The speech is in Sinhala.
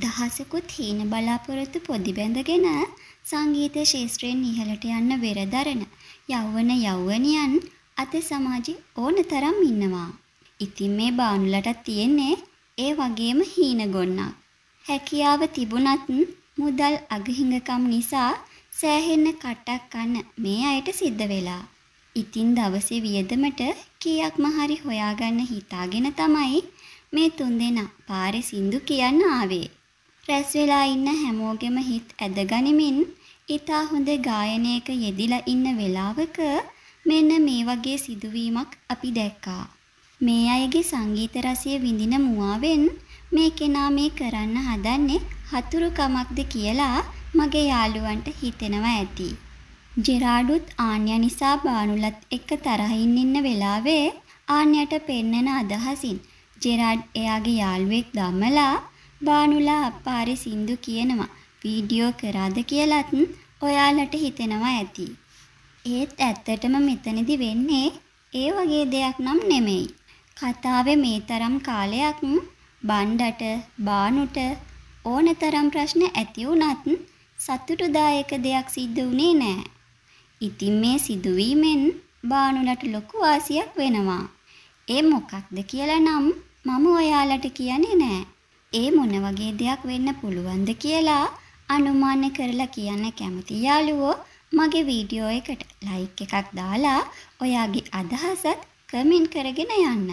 දහසකුත් හීන බලාපොරොත්තු පොදි බැඳගෙන සංගීත ශාස්ත්‍රයෙන් ඉහළට යන්න වෙරදරන යෞවන යෞවනියන් අත සමාජි ඕනතරම් ඉන්නවා. ඉතින් මේ බානුලටත් තියෙන්නේ ඒ වගේම හීන ගොන්නක්. හැකියාව තිබුණත් මුදල් අගහිඟකම් නිසා සෑහෙන්න කටක් කන්න මේ අයට සිද්ධ වෙලා. ඉතින් දවසේ වියදමට කීයක්ම හරි හොයාගන්න හිතාගෙන තමයි මේ තුන්දෙනා පාරේ සින්දු කියන්න ආවේ. රැස් වෙලා ඉන්න හැමෝගෙම හිත් ඇදගනිමින් ඊතා හොඳ ගායනයක යෙදිලා ඉන්න වෙලාවක මෙන්න මේ වගේ සිදුවීමක් අපි දැක්කා. මේ අයගේ සංගීත රසය විඳින මුවාවෙන් මේ කෙනා මේ කරන්න හදන්නේ හතුරුකමක්ද කියලා මගේ යාළුවන්ට හිතෙනවා ඇති. ජෙරාඩුත් ආන්‍ය නිසා බානුලත් එක්ක තරහින් ඉන්න වෙලාවේ ආන්‍යට පෙන්නන අදහසින් ජෙරාඩ් එයාගේ යාළුවෙක් දමලා බානුලා අපාරි සින්දු කියනවා වීඩියෝ කරාද කියලත් ඔයාලට හිතෙනවා ඇති. ඒත් ඇත්තටම මෙතනදි වෙන්නේ ඒ වගේ දෙයක් නම් නෙමෙයි. කතාවේ මේ තරම් කාලයක් බණ්ඩට බානුට ඕනතරම් ප්‍රශ්න ඇති වුණත් සතුටුදායක දෙයක් සිද්ධ වුණේ නෑ. ඉතින් මේ සිදුවීමෙන් බානුලට ලොකු වාසියක් වෙනවා. ඒ මොකක්ද කියලා නම් මම ඔයාලට කියන්නේ නෑ. ඒ මොන වගේ දෙයක් වෙන්න පුළුවන්ද කියලා අනුමාන කරලා කියන්න කැමති යාළුවෝ මගේ වීඩියෝ එකට ලයික් එකක් දාලා ඔයාගේ අදහසත් කමෙන්ට් කරගෙන යන්න.